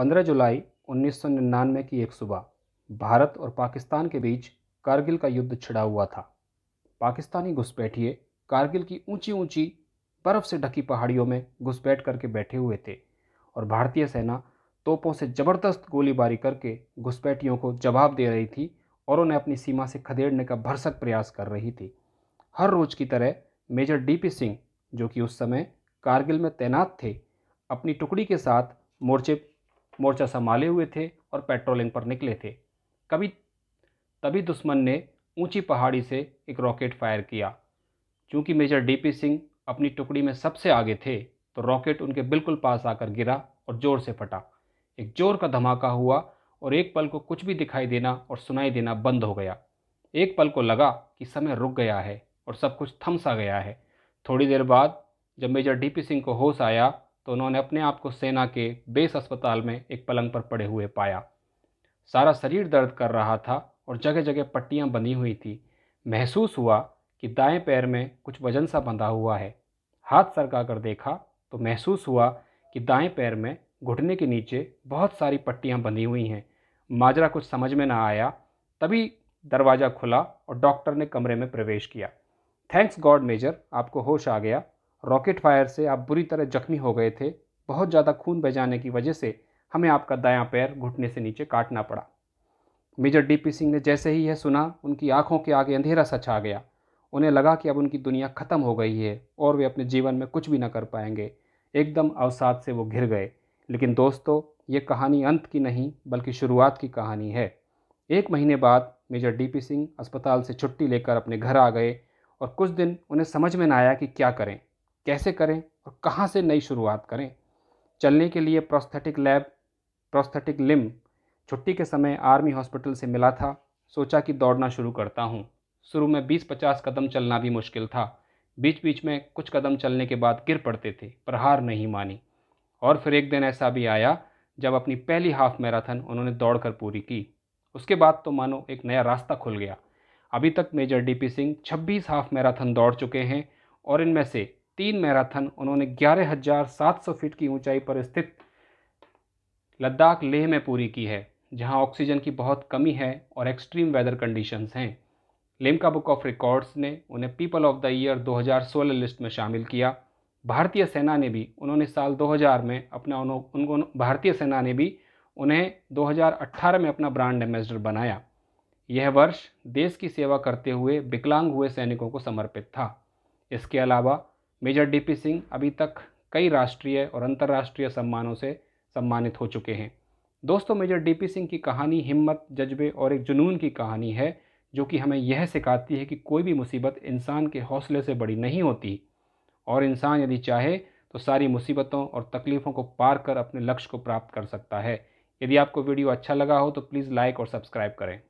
15 जुलाई 1999 की एक सुबह भारत और पाकिस्तान के बीच कारगिल का युद्ध छिड़ा हुआ था पाकिस्तानी घुसपैठिए कारगिल की ऊंची ऊंची बर्फ से ढकी पहाड़ियों में घुसपैठ करके बैठे हुए थे और भारतीय सेना तोपों से ज़बरदस्त गोलीबारी करके घुसपैठियों को जवाब दे रही थी और उन्हें अपनी सीमा से खदेड़ने का भरसक प्रयास कर रही थी हर रोज की तरह मेजर डीपी सिंह जो कि उस समय कारगिल में तैनात थे अपनी टुकड़ी के साथ मोर्चे मोर्चा संभाले हुए थे और पेट्रोलिंग पर निकले थे कभी तभी दुश्मन ने ऊंची पहाड़ी से एक रॉकेट फायर किया क्योंकि मेजर डीपी सिंह अपनी टुकड़ी में सबसे आगे थे तो रॉकेट उनके बिल्कुल पास आकर गिरा और ज़ोर से फटा एक जोर का धमाका हुआ और एक पल को कुछ भी दिखाई देना और सुनाई देना बंद हो गया एक पल को लगा कि समय रुक गया है और सब कुछ थम सा गया है थोड़ी देर बाद जब मेजर डीपी सिंह को होश आया तो उन्होंने अपने आप को सेना के बेस अस्पताल में एक पलंग पर पड़े हुए पाया सारा शरीर दर्द कर रहा था और जगह जगह पट्टियाँ बंधी हुई थी महसूस हुआ कि दाएं पैर में कुछ वजन सा बंधा हुआ है हाथ सरका कर देखा तो महसूस हुआ कि दाएं पैर में घुटने के नीचे बहुत सारी पट्टियाँ बंधी हुई हैं माजरा कुछ समझ में ना आया तभी दरवाज़ा खुला और डॉक्टर ने कमरे में प्रवेश किया थैंक्स गॉड मेजर आपको होश आ गया रॉकेट फायर से आप बुरी तरह जख्मी हो गए थे बहुत ज़्यादा खून बह जाने की वजह से हमें आपका दायां पैर घुटने से नीचे काटना पड़ा मेजर डीपी सिंह ने जैसे ही यह सुना उनकी आंखों के आगे अंधेरा सा छा गया उन्हें लगा कि अब उनकी दुनिया ख़त्म हो गई है और वे अपने जीवन में कुछ भी ना कर पाएंगे एकदम अवसाद से वो घिर गए लेकिन दोस्तों ये कहानी अंत की नहीं बल्कि शुरुआत की कहानी है एक महीने बाद मेजर डीपी सिंह अस्पताल से छुट्टी लेकर अपने घर आ गए और कुछ दिन उन्हें समझ में न आया कि क्या करें कैसे करें और कहाँ से नई शुरुआत करें चलने के लिए प्रोस्थेटिक लैब प्रोस्थेटिक लिम छुट्टी के समय आर्मी हॉस्पिटल से मिला था सोचा कि दौड़ना शुरू करता हूँ शुरू में 20-50 कदम चलना भी मुश्किल था बीच बीच में कुछ कदम चलने के बाद गिर पड़ते थे पर हार नहीं मानी और फिर एक दिन ऐसा भी आया जब अपनी पहली हाफ मैराथन उन्होंने दौड़ कर पूरी की उसके बाद तो मानो एक नया रास्ता खुल गया अभी तक major DP Singh 26 half marathon दौड़ चुके हैं और इनमें से तीन मैराथन उन्होंने ग्यारह हजार सात सौ फीट की ऊंचाई पर स्थित लद्दाख लेह में पूरी की है जहां ऑक्सीजन की बहुत कमी है और एक्सट्रीम वेदर कंडीशंस हैं लिम्का बुक ऑफ रिकॉर्ड्स ने उन्हें people of the year 2016 list में शामिल किया भारतीय सेना ने भी उन्होंने साल 2000 में अपना उनको भारतीय सेना ने भी उन्हें 2018 में अपना ब्रांड एम्बेसडर बनाया यह वर्ष देश की सेवा करते हुए विकलांग हुए सैनिकों को समर्पित था इसके अलावा मेजर डीपी सिंह अभी तक कई राष्ट्रीय और अंतर्राष्ट्रीय सम्मानों से सम्मानित हो चुके हैं दोस्तों मेजर डीपी सिंह की कहानी हिम्मत जज्बे और एक जुनून की कहानी है जो कि हमें यह सिखाती है कि कोई भी मुसीबत इंसान के हौसले से बड़ी नहीं होती और इंसान यदि चाहे तो सारी मुसीबतों और तकलीफ़ों को पार कर अपने लक्ष्य को प्राप्त कर सकता है यदि आपको वीडियो अच्छा लगा हो तो प्लीज़ लाइक और सब्सक्राइब करें